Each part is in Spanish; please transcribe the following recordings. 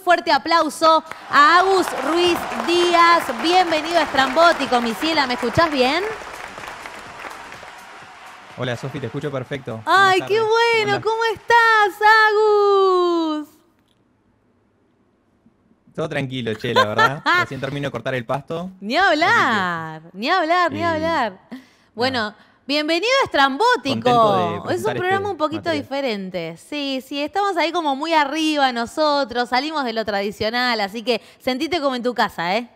fuerte aplauso a Agus Ruiz Díaz. Bienvenido a Estrambótico, mi ¿Me escuchás bien? Hola, Sofi, te escucho perfecto. ¡Ay, qué bueno! ¿Cómo, estás, Agus? Todo tranquilo, che, la verdad. Recién termino de cortar el pasto. Ni hablar, ni hablar, ni hablar. Bueno, Bienvenido a Estrambótico. Es un este programa un poquito diferente. Sí, sí, estamos ahí como muy arriba nosotros, salimos de lo tradicional, así que sentite como en tu casa, ¿eh?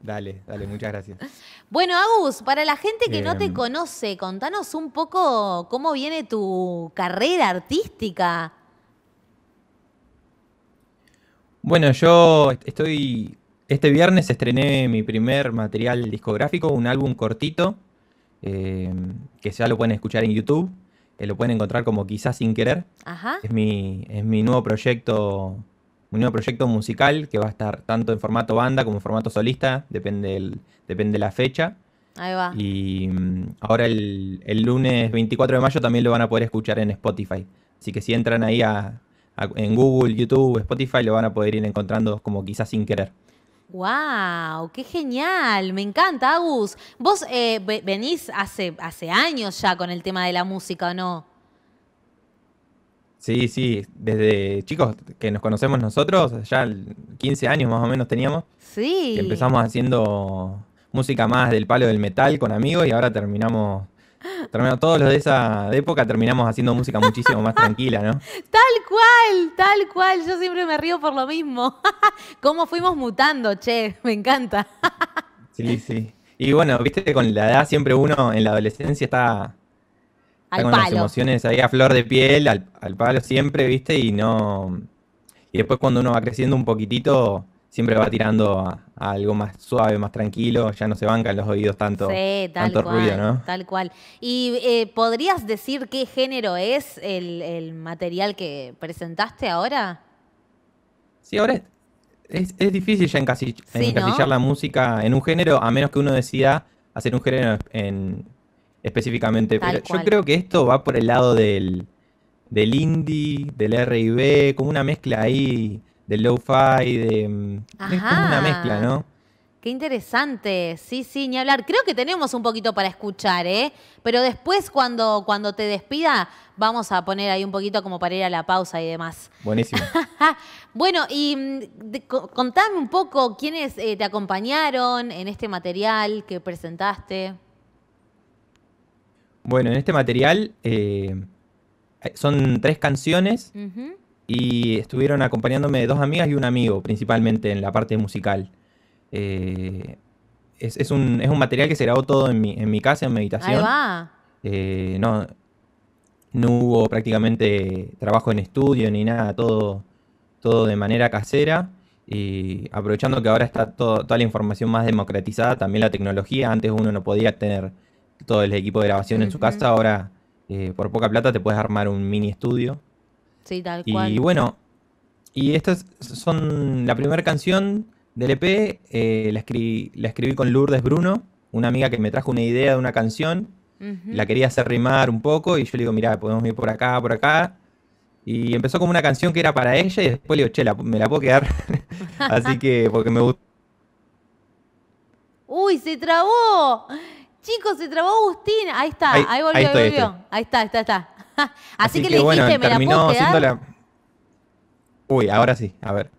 Dale, dale, muchas gracias. Bueno, Agus, para la gente que no te em. conoce, contanos un poco cómo viene tu carrera artística. Bueno, yo estoy este viernes estrené mi primer material discográfico, un álbum cortito, eh, que ya lo pueden escuchar en YouTube, que lo pueden encontrar como Quizás sin querer. Ajá. Es mi, es mi nuevo proyecto, un nuevo proyecto musical que va a estar tanto en formato banda como en formato solista, depende, depende de la fecha. Ahí va. Y mm, ahora el, lunes 24 de mayo también lo van a poder escuchar en Spotify. Así que si entran ahí en Google, YouTube, Spotify, lo van a poder ir encontrando como quizás sin querer. ¡Wow! ¡Qué genial! Me encanta, Agus. Vos eh, venís hace, hace años ya con el tema de la música, ¿o no? Sí, sí, desde chicos que nos conocemos nosotros, ya 15 años más o menos teníamos. Sí. empezamos haciendo música más del palo del metal con amigos y ahora terminamos todos los de esa época terminamos haciendo música muchísimo más tranquila, ¿no? Tal cual, tal cual. Yo siempre me río por lo mismo. ¿Cómo fuimos mutando, che? Me encanta. sí, sí. Y bueno, viste, con la edad siempre uno en la adolescencia está, con las emociones ahí a flor de piel, al, al palo siempre, viste, y no. Y después cuando uno va creciendo un poquitito siempre va tirando a, algo más suave, más tranquilo, ya no se bancan los oídos tanto, ruido, ¿no? Tal cual. ¿Y eh, podrías decir qué género es el, material que presentaste ahora? Sí, ahora es, difícil ya encasillar la música en un género, a menos que uno decida hacer un género específicamente. yo creo que esto va por el lado del, del indie, del RB, como una mezcla ahí de lo-fi, de... Mm, es una mezcla, ¿no? Qué interesante, sí, sí, ni hablar. Creo que tenemos un poquito para escuchar, ¿eh? Pero después cuando, cuando te despida, vamos a poner ahí un poquito como para ir a la pausa y demás. Buenísimo. bueno, y mm, contame un poco quiénes eh, te acompañaron en este material que presentaste. Bueno, en este material eh, eh, son tres canciones. Ajá y estuvieron acompañándome dos amigas y un amigo, principalmente en la parte musical. Eh, es, un, material que se grabó todo en mi, en mi casa, en meditación. Ahí eh, no, no hubo prácticamente trabajo en estudio ni nada, todo, todo de manera casera. Y aprovechando que ahora está toda la información más democratizada, también la tecnología, antes uno no podía tener todo el equipo de grabación en su casa, ahora eh, por poca plata te puedes armar un mini estudio y bueno, y estas son la primera canción del EP, eh, la, escribí, la escribí con Lourdes Bruno, una amiga que me trajo una idea de una canción, la quería hacer rimar un poco y yo le digo, mira, podemos ir por acá, por acá. Y empezó como una canción que era para ella y después le digo, che, me la puedo quedar. Así que, porque me gusta. Uy, se trabó. Chicos, se trabó Agustín. Ahí está, ahí, volvió, Ahí está, está, está. Así, que, le dijiste, ¿me la Uy, ahora sí, a ver.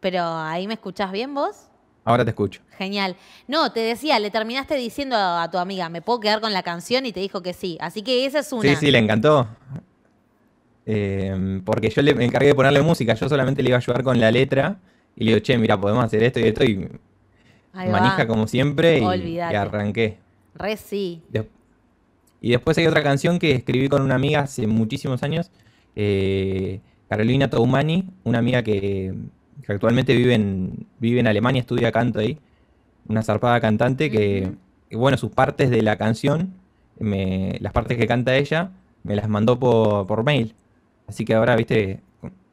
Pero ahí me escuchás bien vos. Ahora te escucho. Genial. No, te decía, le terminaste diciendo a, tu amiga, ¿me puedo quedar con la canción? Y te dijo que sí. Así que esa es una. Sí, sí, le encantó. Em, porque yo le encargué de ponerle música, yo solamente le iba a ayudar con la letra. Y le digo, che, mira, podemos hacer esto y esto. Y manija como siempre y, arranqué. Re sí. Después y después hay otra canción que escribí con una amiga hace muchísimos años, eh, Carolina Toumani, una amiga que, actualmente vive en, vive en Alemania, estudia canto ahí, una zarpada cantante que, bueno, sus partes de la canción, las partes que canta ella, me las mandó por, mail. Así que ahora, viste,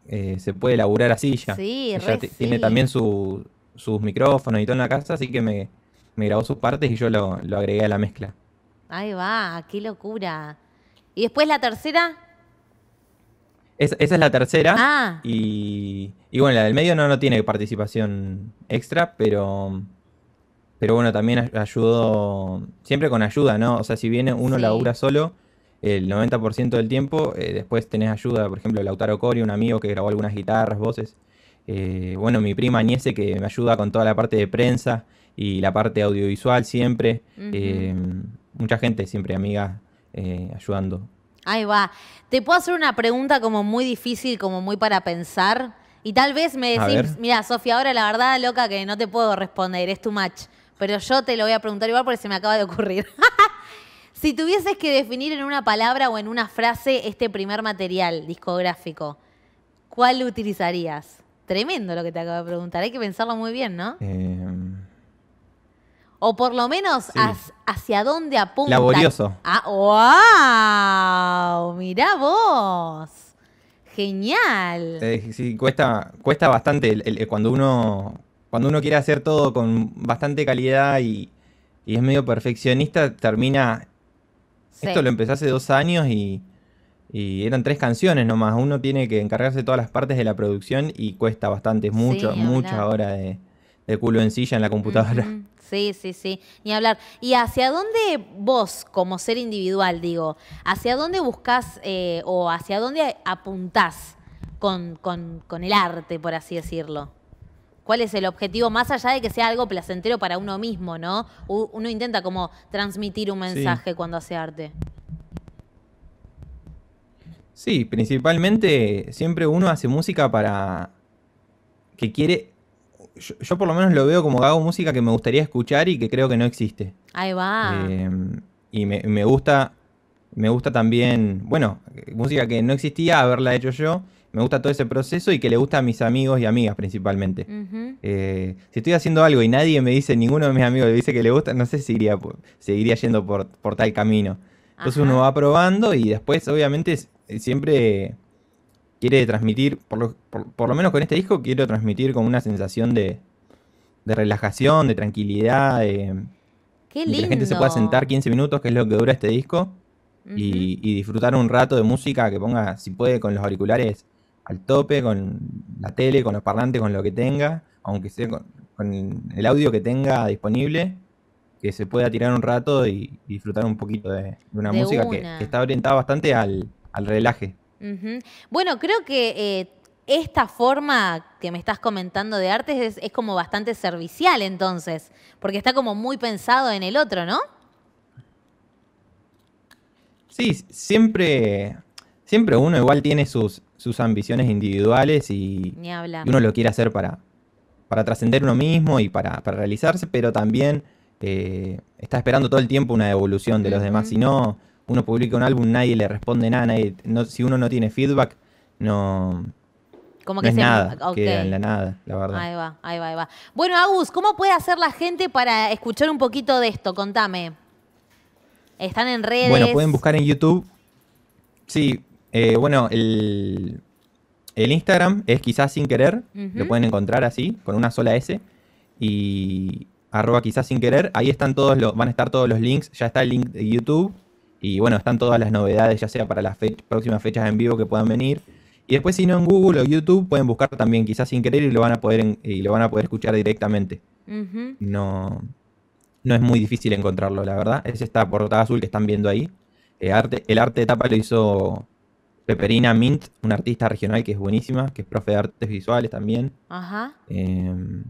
eh, se puede laburar así ya. Sí, ella tiene también su, sus micrófonos y todo en la casa, así que me, me grabó sus partes y yo lo, lo agregué a la mezcla. Ahí va, qué locura. ¿Y después la tercera? esa es la tercera. Ah. Y, bueno, la del medio no, no tiene participación extra, pero, pero bueno, también ayudo siempre con ayuda, ¿no? O sea, si viene uno la labura solo, el 90% del tiempo, eh, después tenés ayuda, por ejemplo, Lautaro Cori, un amigo que grabó algunas guitarras, voces. Eh, bueno, mi prima Niece, que me ayuda con toda la parte de prensa y la parte audiovisual siempre mucha gente siempre, amiga eh, ayudando. Ahí va. Te puedo hacer una pregunta como muy difícil, como muy para pensar. Y tal vez me decís, mira, Sofía, ahora la verdad, loca, que no te puedo responder, es tu match. Pero yo te lo voy a preguntar igual porque se me acaba de ocurrir. si tuvieses que definir en una palabra o en una frase este primer material discográfico, ¿cuál utilizarías? Tremendo lo que te acabo de preguntar. Hay que pensarlo muy bien, ¿no? Eh, o por lo menos hacia dónde apunta. Laborioso. Ah, ¡Wow! Mirá vos. Genial. sí, cuesta, cuesta bastante cuando uno cuando uno quiere hacer todo con bastante calidad y, es medio perfeccionista, termina. Esto lo empecé hace dos años y, eran tres canciones nomás. Uno tiene que encargarse de todas las partes de la producción y cuesta bastante, es mucho, sí, mucha de, de culo en silla en la computadora. Sí, sí, sí, ni hablar. ¿Y hacia dónde vos, como ser individual, digo, hacia dónde buscas eh, o hacia dónde apuntás con, el arte, por así decirlo? ¿Cuál es el objetivo? Más allá de que sea algo placentero para uno mismo, ¿no? Uno intenta como transmitir un mensaje cuando hace arte. Sí, principalmente siempre uno hace música para que quiere yo, por lo menos lo veo como que hago música que me gustaría escuchar y que creo que no existe. Ahí va. Eh, y me, gusta. Me gusta también, bueno, música que no existía, haberla hecho yo. Me gusta todo ese proceso y que le gusta a mis amigos y amigas principalmente. Eh, si estoy haciendo algo y nadie me dice, ninguno de mis amigos le dice que le gusta, no sé si iría, seguiría yendo por, por tal camino. Entonces uno va probando y después, obviamente, siempre quiere transmitir, por lo, por, lo, menos con este disco, quiero transmitir como una sensación de, relajación, de tranquilidad, de, que la gente se pueda sentar 15 minutos, que es lo que dura este disco, y, disfrutar un rato de música que ponga, si puede, con los auriculares al tope, con la tele, con los parlantes, con lo que tenga, aunque sea con, el audio que tenga disponible que se pueda tirar un rato y, disfrutar un poquito de, una música Que, está orientada bastante al relaje. Bueno, creo que eh, esta forma que me estás comentando de artes es, como bastante servicial entonces, porque está como muy pensado en el otro, ¿no? Sí, siempre, siempre uno igual tiene sus, ambiciones individuales y, uno lo quiere hacer para, para trascender uno mismo y para, realizarse, pero también eh, está esperando todo el tiempo una evolución de los demás. Si no, uno publica un álbum, nadie le responde nada, si uno no tiene feedback, no, como que se... nada, queda en la nada, la verdad. Ahí va, ahí va, ahí va. Bueno, Agus, ¿cómo puede hacer la gente para escuchar un poquito de esto? Contame. Están en redes. Bueno, pueden buscar en YouTube. Sí, eh, bueno, el, Instagram es quizás sin querer, lo pueden encontrar así, con una sola S. Y arroba quizás sin querer, ahí están todos los, van a estar todos los links, ya está el link de YouTube, y bueno, están todas las novedades, ya sea para las próximas fechas en vivo que puedan venir. Y después, si no, en Google o YouTube pueden buscar también, quizás sin querer, y lo van a poder, y lo van a poder escuchar directamente. No. No es muy difícil encontrarlo, la verdad. Es esta portada azul que están viendo ahí. El eh, arte, el arte de tapa lo hizo Peperina Mint, una artista regional que es buenísima, que es profe de artes visuales también. Ajá. Em,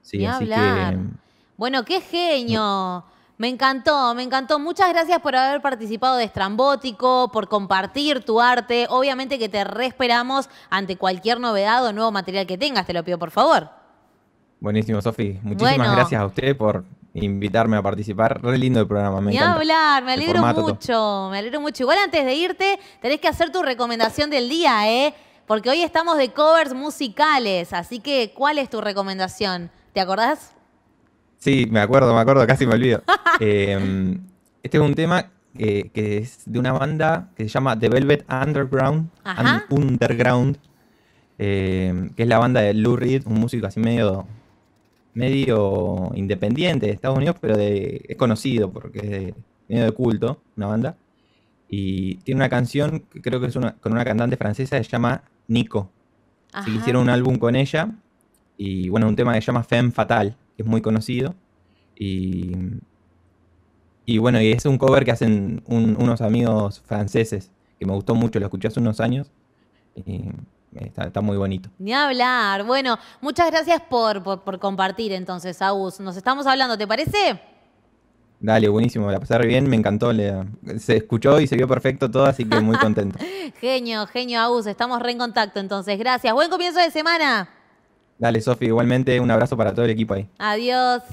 sí, em, Bueno, qué genio. Me encantó, me encantó. Muchas gracias por haber participado de Estrambótico, por compartir tu arte. Obviamente que te esperamos ante cualquier novedad o nuevo material que tengas, te lo pido por favor. Buenísimo, Sofi. Muchísimas gracias a usted por invitarme a participar. Re lindo el programa, me encanta. hablar, me alegro mucho, me alegro mucho. Igual antes de irte, tenés que hacer tu recomendación del día, ¿eh? Porque hoy estamos de covers musicales, así que ¿cuál es tu recomendación? ¿Te acordás? Sí, me acuerdo, me acuerdo, casi me olvido. Em, este es un tema eh, que es de una banda que se llama The Velvet Underground, Underground em, que es la banda de Lou Reed, un músico así medio, medio independiente de Estados Unidos, pero de, es conocido porque es de, medio de culto, una banda. Y tiene una canción que creo que es una, con una cantante francesa que se llama Nico. hicieron un álbum con ella y bueno, un tema que se llama Femme Fatal es muy conocido. Y, y bueno, y es un cover que hacen unos amigos franceses, que me gustó mucho, lo escuché hace unos años. está, muy bonito. Ni hablar. Bueno, muchas gracias por, compartir entonces, Agus. Nos estamos hablando, ¿te parece? Dale, buenísimo, la pasé bien, me encantó, se escuchó y se vio perfecto todo, así que muy contento. genio, genio, Agus, estamos re en contacto entonces, gracias. Buen comienzo de semana. Dale, Sofi, igualmente un abrazo para todo el equipo ahí. Adiós.